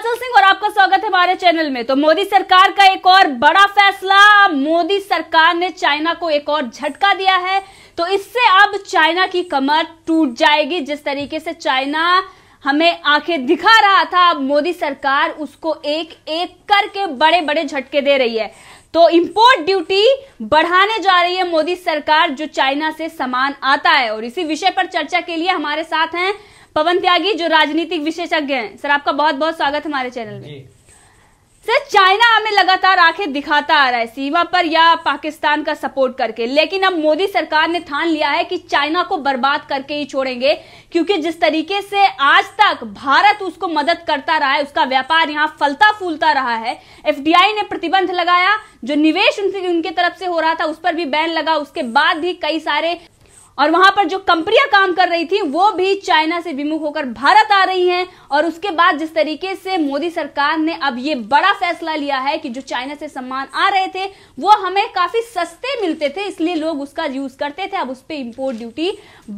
हिमाचल सिंह और आपका स्वागत है हमारे चैनल में तो मोदी सरकार का एक और बड़ा फैसला मोदी सरकार ने चाइना को एक और झटका दिया है तो इससे अब चाइना की कमर टूट जाएगी जिस तरीके से चाइना हमें आंखें दिखा रहा था अब मोदी सरकार उसको एक एक करके बड़े बड़े झटके दे रही है तो इंपोर्ट ड्यूटी बढ़ाने जा रही है मोदी सरकार जो चाइना से सामान आता है और इसी विषय पर चर्चा के लिए हमारे साथ हैं पवन त्यागी जो राजनीतिक विशेषज्ञ हैं सर आपका बहुत बहुत स्वागत हमारे चैनल में सर चाइना हमें लगातार आंखें दिखाता आ रहा है सीमा पर या पाकिस्तान का सपोर्ट करके लेकिन अब मोदी सरकार ने ठान लिया है कि चाइना को बर्बाद करके ही छोड़ेंगे क्योंकि जिस तरीके से आज तक भारत उसको मदद करता रहा है उसका व्यापार यहाँ फलता फूलता रहा है एफडीआई ने प्रतिबंध लगाया जो निवेश उनकी तरफ से हो रहा था उस पर भी बैन लगा उसके बाद भी कई सारे और वहां पर जो कंपनियां काम कर रही थी वो भी चाइना से विमुख होकर भारत आ रही हैं और उसके बाद जिस तरीके से मोदी सरकार ने अब ये बड़ा फैसला लिया है कि जो चाइना से सामान आ रहे थे वो हमें काफी सस्ते मिलते थे इसलिए लोग उसका यूज करते थे अब उस पर इम्पोर्ट ड्यूटी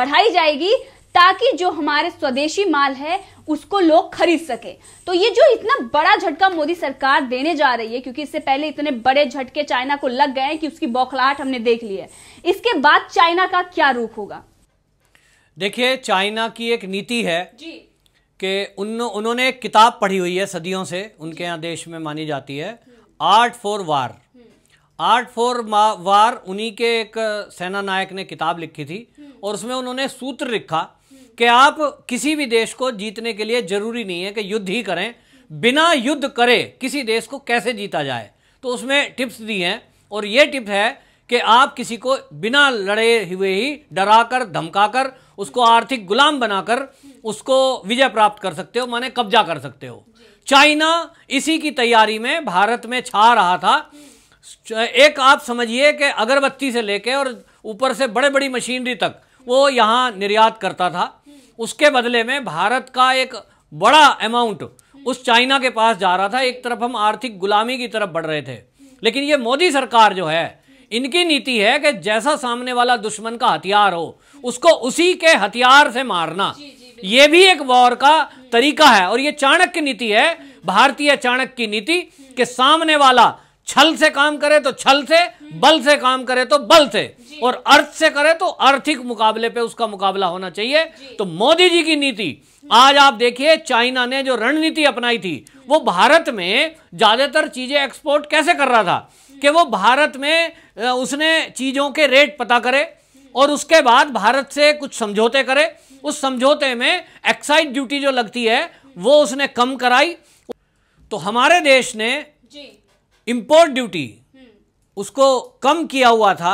बढ़ाई जाएगी ताकि जो हमारे स्वदेशी माल है उसको लोग खरीद सके तो ये जो इतना बड़ा झटका मोदी सरकार देने जा रही है क्योंकि इससे पहले इतने बड़े झटके चाइना को लग गए कि उसकी बौखलाहट हमने देख ली है इसके बाद चाइना का क्या रूख होगा देखिए चाइना की एक नीति है कि उन उन्होंने एक किताब पढ़ी हुई है सदियों से उनके यहाँ देश में मानी जाती है art for war art for war उन्हीं के एक सेना नायक ने किताब लिखी थी हम्म। और उसमें उन्होंने सूत्र लिखा कि आप किसी भी देश को जीतने के लिए जरूरी नहीं है कि युद्ध ही करें बिना युद्ध करे किसी देश को कैसे जीता जाए तो उसमें टिप्स दी हैं और ये टिप है कि आप किसी को बिना लड़े हुए ही डराकर धमकाकर उसको आर्थिक गुलाम बनाकर उसको विजय प्राप्त कर सकते हो माने कब्जा कर सकते हो चाइना इसी की तैयारी में भारत में छा रहा था एक आप समझिए कि अगरबत्ती से लेके और ऊपर से बड़े बड़ी मशीनरी तक वो यहाँ निर्यात करता था उसके बदले में भारत का एक बड़ा अमाउंट उस चाइना के पास जा रहा था एक तरफ हम आर्थिक गुलामी की तरफ बढ़ रहे थे लेकिन ये मोदी सरकार जो है इनकी नीति है कि जैसा सामने वाला दुश्मन का हथियार हो उसको उसी के हथियार से मारना यह भी एक वॉर का तरीका है और यह चाणक्य नीति है भारतीय चाणक्य की नीति के सामने वाला छल से काम करे तो छल से हम्म। बल से काम करे तो बल से और अर्थ से करे तो आर्थिक मुकाबले पे उसका मुकाबला होना चाहिए तो मोदी जी की नीति आज आप देखिए चाइना ने जो रणनीति अपनाई थी वो भारत में ज्यादातर चीजें एक्सपोर्ट कैसे कर रहा था हम्म। कि वो भारत में उसने चीजों के रेट पता करे हम्म। और उसके बाद भारत से कुछ समझौते करे उस समझौते में एक्साइज ड्यूटी जो लगती है वो उसने कम कराई तो हमारे देश ने इम्पोर्ट हम्म। ड्यूटी उसको कम किया हुआ था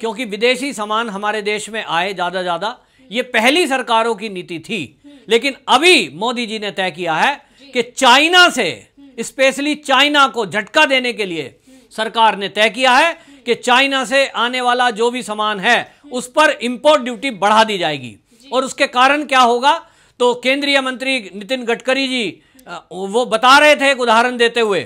क्योंकि विदेशी सामान हमारे देश में आए ज़्यादा ज़्यादा ये पहली सरकारों की नीति थी हम्म। लेकिन अभी मोदी जी ने तय किया है कि चाइना से हम्म। स्पेशली चाइना को झटका देने के लिए सरकार ने तय किया है कि चाइना से आने वाला जो भी सामान है उस पर इंपोर्ट ड्यूटी बढ़ा दी जाएगी और उसके कारण क्या होगा तो केंद्रीय मंत्री नितिन गडकरी जी वो बता रहे थे एक उदाहरण देते हुए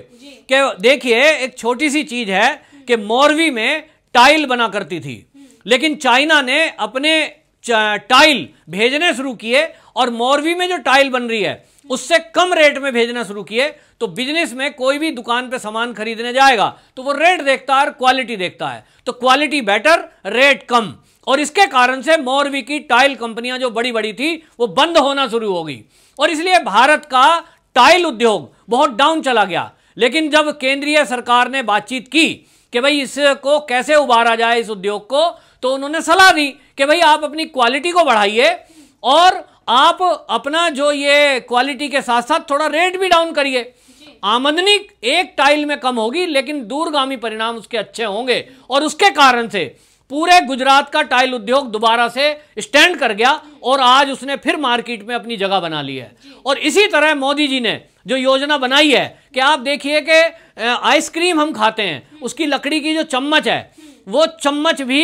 देखिए एक छोटी सी चीज है कि मोरवी में टाइल बना करती थी लेकिन चाइना ने अपने टाइल भेजने शुरू किए और मोरवी में जो टाइल बन रही है उससे कम रेट में भेजना शुरू किए तो बिजनेस में कोई भी दुकान पे सामान खरीदने जाएगा तो वो रेट देखता है और क्वालिटी देखता है तो क्वालिटी बेटर रेट कम और इसके कारण से मोरवी की टाइल कंपनियां जो बड़ी बड़ी थी वो बंद होना शुरू हो गई और इसलिए भारत का टाइल उद्योग बहुत डाउन चला गया लेकिन जब केंद्रीय सरकार ने बातचीत की कि भाई इसको कैसे उबारा जाए इस उद्योग को तो उन्होंने सलाह दी कि भाई आप अपनी क्वालिटी को बढ़ाइए और आप अपना जो ये क्वालिटी के साथ साथ थोड़ा रेट भी डाउन करिए आमदनी एक टाइल में कम होगी लेकिन दूरगामी परिणाम उसके अच्छे होंगे और उसके कारण से पूरे गुजरात का टाइल उद्योग दोबारा से स्टैंड कर गया और आज उसने फिर मार्केट में अपनी जगह बना ली है और इसी तरह मोदी जी ने जो योजना बनाई है कि आप देखिए कि आइसक्रीम हम खाते हैं उसकी लकड़ी की जो चम्मच है वो चम्मच भी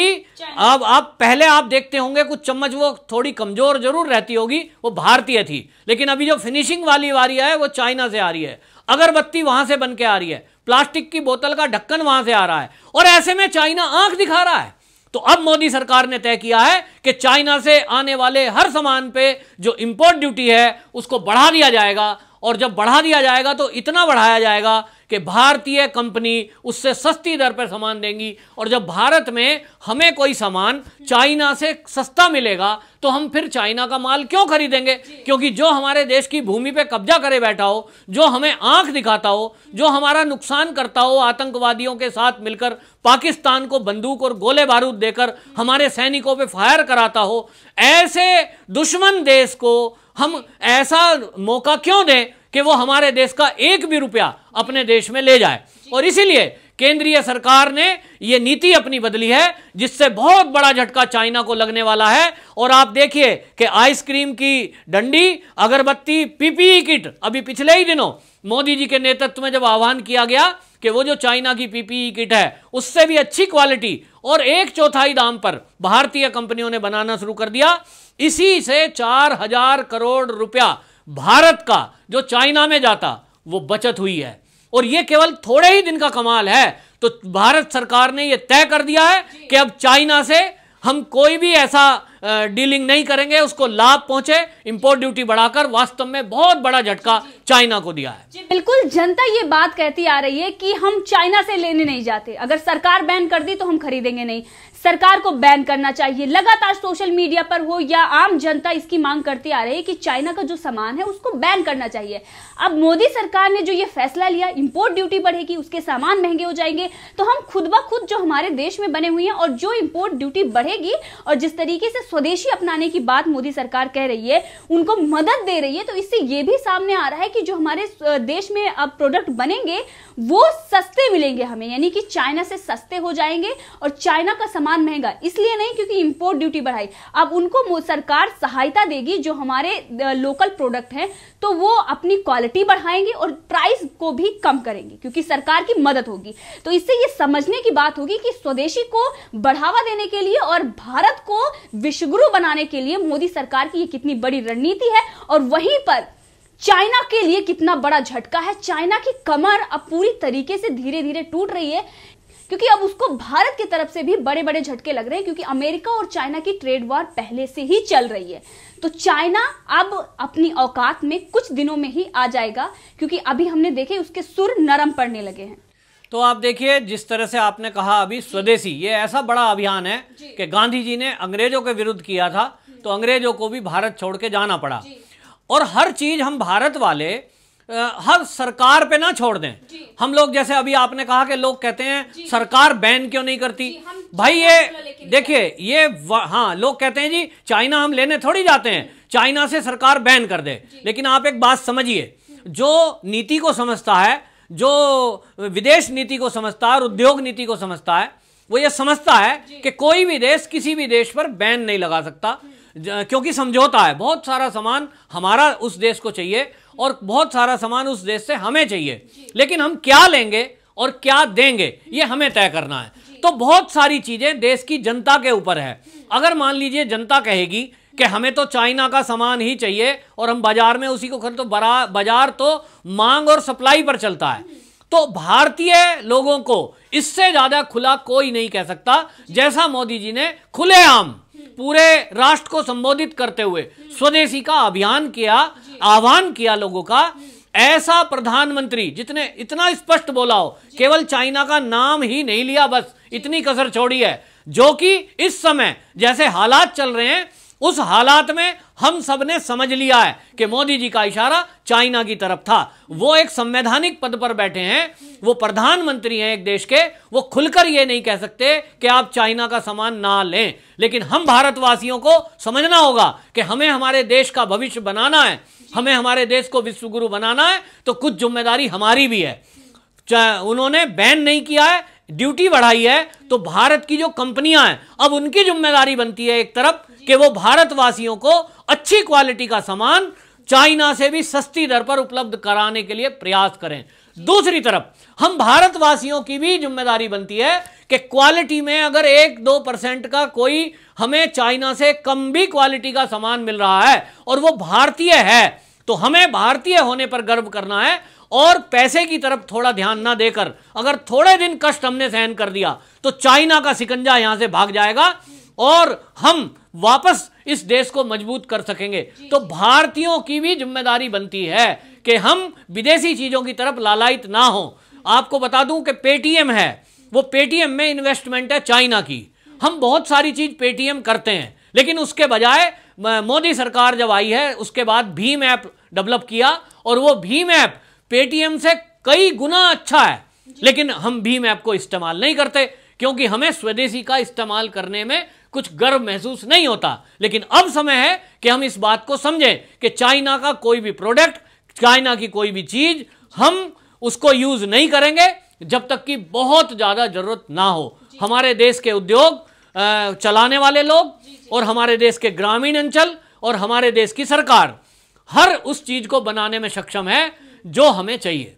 अब आप पहले आप देखते होंगे कुछ चम्मच वो थोड़ी कमजोर जरूर रहती होगी वो भारतीय थी लेकिन अभी जो फिनिशिंग वाली आ रही है वो चाइना से आ रही है अगरबत्ती वहां से बन के आ रही है प्लास्टिक की बोतल का ढक्कन वहां से आ रहा है और ऐसे में चाइना आंख दिखा रहा है तो अब मोदी सरकार ने तय किया है कि चाइना से आने वाले हर सामान पे जो इंपोर्ट ड्यूटी है उसको बढ़ा दिया जाएगा और जब बढ़ा दिया जाएगा तो इतना बढ़ाया जाएगा कि भारतीय कंपनी उससे सस्ती दर पर सामान देंगी और जब भारत में हमें कोई सामान चाइना से सस्ता मिलेगा तो हम फिर चाइना का माल क्यों खरीदेंगे क्योंकि जो हमारे देश की भूमि पे कब्जा करे बैठा हो जो हमें आंख दिखाता हो जो हमारा नुकसान करता हो आतंकवादियों के साथ मिलकर पाकिस्तान को बंदूक और गोले बारूद देकर हमारे सैनिकों पर फायर कराता हो ऐसे दुश्मन देश को हम ऐसा मौका क्यों दें कि वो हमारे देश का एक भी रुपया अपने देश में ले जाए और इसीलिए केंद्रीय सरकार ने यह नीति अपनी बदली है जिससे बहुत बड़ा झटका चाइना को लगने वाला है और आप देखिए कि आइसक्रीम की डंडी अगरबत्ती पीपीई किट अभी पिछले ही दिनों मोदी जी के नेतृत्व में जब आह्वान किया गया कि वो जो चाइना की पीपीई किट है उससे भी अच्छी क्वालिटी और एक चौथाई दाम पर भारतीय कंपनियों ने बनाना शुरू कर दिया इसी से चार हजार करोड़ रुपया भारत का जो चाइना में जाता वो बचत हुई है और ये केवल थोड़े ही दिन का कमाल है तो भारत सरकार ने यह तय कर दिया है कि अब चाइना से हम कोई भी ऐसा डीलिंग नहीं करेंगे उसको लाभ पहुंचे इंपोर्ट ड्यूटी बढ़ाकर वास्तव में बहुत बड़ा झटका चाइना को दिया है जी बिल्कुल जनता ये बात कहती आ रही है कि हम चाइना से लेने नहीं जाते अगर सरकार बैन कर दी तो हम खरीदेंगे नहीं सरकार को बैन करना चाहिए लगातार सोशल मीडिया पर हो या आम जनता इसकी मांग करती आ रही है कि चाइना का जो सामान है उसको बैन करना चाहिए अब मोदी सरकार ने जो ये फैसला लिया इंपोर्ट ड्यूटी बढ़ेगी उसके सामान महंगे हो जाएंगे तो हम खुद ब खुद जो हमारे देश में बने हुए हैं और जो इंपोर्ट ड्यूटी बढ़ेगी और जिस तरीके से स्वदेशी अपनाने की बात मोदी सरकार कह रही है उनको मदद दे रही है तो इससे ये भी सामने आ रहा है कि जो हमारे देश में अब प्रोडक्ट बनेंगे वो सस्ते मिलेंगे हमें यानी कि चाइना से सस्ते हो जाएंगे और चाइना का सामान सामान महंगा इसलिए नहीं क्योंकि इम्पोर्ट ड्यूटी बढ़ाई अब उनको सरकार सहायता देगी जो हमारे लोकल प्रोडक्ट हैं तो वो अपनी क्वालिटी बढ़ाएंगे और प्राइस को भी कम करेंगे क्योंकि सरकार की मदद होगी तो इससे ये समझने की बात होगी कि स्वदेशी को बढ़ावा देने के लिए और भारत को विश्वगुरु बनाने के लिए मोदी सरकार की ये कितनी बड़ी रणनीति है और वहीं पर चाइना के लिए कितना बड़ा झटका है चाइना की कमर अब पूरी तरीके से धीरे धीरे टूट रही है क्योंकि अब उसको भारत की तरफ से भी बड़े बड़े झटके लग रहे हैं क्योंकि अमेरिका और चाइना की ट्रेड वॉर पहले से ही चल रही है तो चाइना अब अपनी औकात में कुछ दिनों में ही आ जाएगा क्योंकि अभी हमने देखे उसके सुर नरम पड़ने लगे हैं तो आप देखिए जिस तरह से आपने कहा अभी स्वदेशी ये ऐसा बड़ा अभियान है कि गांधी जी ने अंग्रेजों के विरुद्ध किया था तो अंग्रेजों को भी भारत छोड़ के जाना पड़ा और हर चीज हम भारत वाले हर सरकार पे ना छोड़ दें हम लोग जैसे अभी आपने कहा कि लोग कहते हैं सरकार बैन क्यों नहीं करती भाई ये देखिए ये हाँ लोग कहते हैं जी चाइना हम लेने थोड़ी जाते हैं चाइना से सरकार बैन कर दे लेकिन आप एक बात समझिए जो नीति को समझता है जो विदेश नीति को समझता है और उद्योग नीति को समझता है वो ये समझता है कि कोई भी देश किसी भी देश पर बैन नहीं लगा सकता क्योंकि समझौता है बहुत सारा सामान हमारा उस देश को चाहिए और बहुत सारा सामान उस देश से हमें चाहिए लेकिन हम क्या लेंगे और क्या देंगे ये हमें तय करना है तो बहुत सारी चीज़ें देश की जनता के ऊपर है अगर मान लीजिए जनता कहेगी कि हमें तो चाइना का सामान ही चाहिए और हम बाजार में उसी को खरीद तो बाजार तो मांग और सप्लाई पर चलता है तो भारतीय लोगों को इससे ज़्यादा खुला कोई नहीं कह सकता जैसा मोदी जी ने खुलेआम पूरे राष्ट्र को संबोधित करते हुए स्वदेशी का अभियान किया आह्वान किया लोगों का ऐसा प्रधानमंत्री जितने इतना स्पष्ट बोला हो केवल चाइना का नाम ही नहीं लिया बस इतनी कसर छोड़ी है जो कि इस समय जैसे हालात चल रहे हैं उस हालात में हम सब ने समझ लिया है कि मोदी जी का इशारा चाइना की तरफ था वो एक संवैधानिक पद पर बैठे हैं वो प्रधानमंत्री हैं एक देश के वो खुलकर ये नहीं कह सकते कि आप चाइना का सामान ना लें लेकिन हम भारतवासियों को समझना होगा कि हमें हमारे देश का भविष्य बनाना है हमें हमारे देश को विश्वगुरु बनाना है तो कुछ जिम्मेदारी हमारी भी है उन्होंने बैन नहीं किया है ड्यूटी बढ़ाई है तो भारत की जो कंपनियां हैं अब उनकी जिम्मेदारी बनती है एक तरफ कि वो भारतवासियों को अच्छी क्वालिटी का सामान चाइना से भी सस्ती दर पर उपलब्ध कराने के लिए प्रयास करें दूसरी तरफ हम भारतवासियों की भी जिम्मेदारी बनती है कि क्वालिटी में अगर एक दो परसेंट का कोई हमें चाइना से कम भी क्वालिटी का सामान मिल रहा है और वो भारतीय है तो हमें भारतीय होने पर गर्व करना है और पैसे की तरफ थोड़ा ध्यान ना देकर अगर थोड़े दिन कष्ट हमने सहन कर दिया तो चाइना का सिकंजा यहां से भाग जाएगा और हम वापस इस देश को मजबूत कर सकेंगे तो भारतीयों की भी जिम्मेदारी बनती है कि हम विदेशी चीज़ों की तरफ लालायित ना हो आपको बता दूं कि पेटीएम है वो पेटीएम में इन्वेस्टमेंट है चाइना की हम बहुत सारी चीज़ पेटीएम करते हैं लेकिन उसके बजाय मोदी सरकार जब आई है उसके बाद भीम ऐप डेवलप किया और वो भीम ऐप पेटीएम से कई गुना अच्छा है लेकिन हम भीम ऐप को इस्तेमाल नहीं करते क्योंकि हमें स्वदेशी का इस्तेमाल करने में कुछ गर्व महसूस नहीं होता लेकिन अब समय है कि हम इस बात को समझें कि चाइना का कोई भी प्रोडक्ट चाइना की कोई भी चीज हम उसको यूज नहीं करेंगे जब तक कि बहुत ज़्यादा ज़रूरत ना हो हमारे देश के उद्योग चलाने वाले लोग और हमारे देश के ग्रामीण अंचल और हमारे देश की सरकार हर उस चीज़ को बनाने में सक्षम है जो हमें चाहिए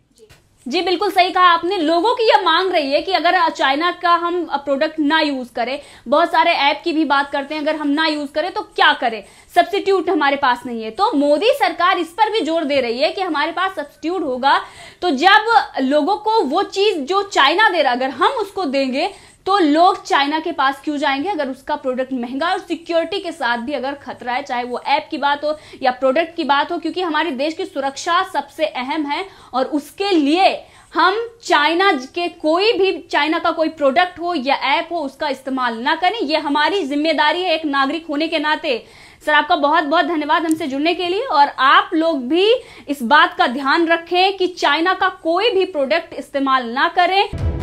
जी बिल्कुल सही कहा आपने लोगों की यह मांग रही है कि अगर चाइना का हम प्रोडक्ट ना यूज करें बहुत सारे ऐप की भी बात करते हैं अगर हम ना यूज करें तो क्या करें सब्सिट्यूट हमारे पास नहीं है तो मोदी सरकार इस पर भी जोर दे रही है कि हमारे पास सब्सिट्यूट होगा तो जब लोगों को वो चीज जो चाइना दे रहा अगर हम उसको देंगे तो लोग चाइना के पास क्यों जाएंगे अगर उसका प्रोडक्ट महंगा और सिक्योरिटी के साथ भी अगर खतरा है चाहे वो ऐप की बात हो या प्रोडक्ट की बात हो क्योंकि हमारे देश की सुरक्षा सबसे अहम है और उसके लिए हम चाइना के कोई भी चाइना का कोई प्रोडक्ट हो या ऐप हो उसका इस्तेमाल ना करें ये हमारी जिम्मेदारी है एक नागरिक होने के नाते सर आपका बहुत बहुत धन्यवाद हमसे जुड़ने के लिए और आप लोग भी इस बात का ध्यान रखें कि चाइना का कोई भी प्रोडक्ट इस्तेमाल ना करें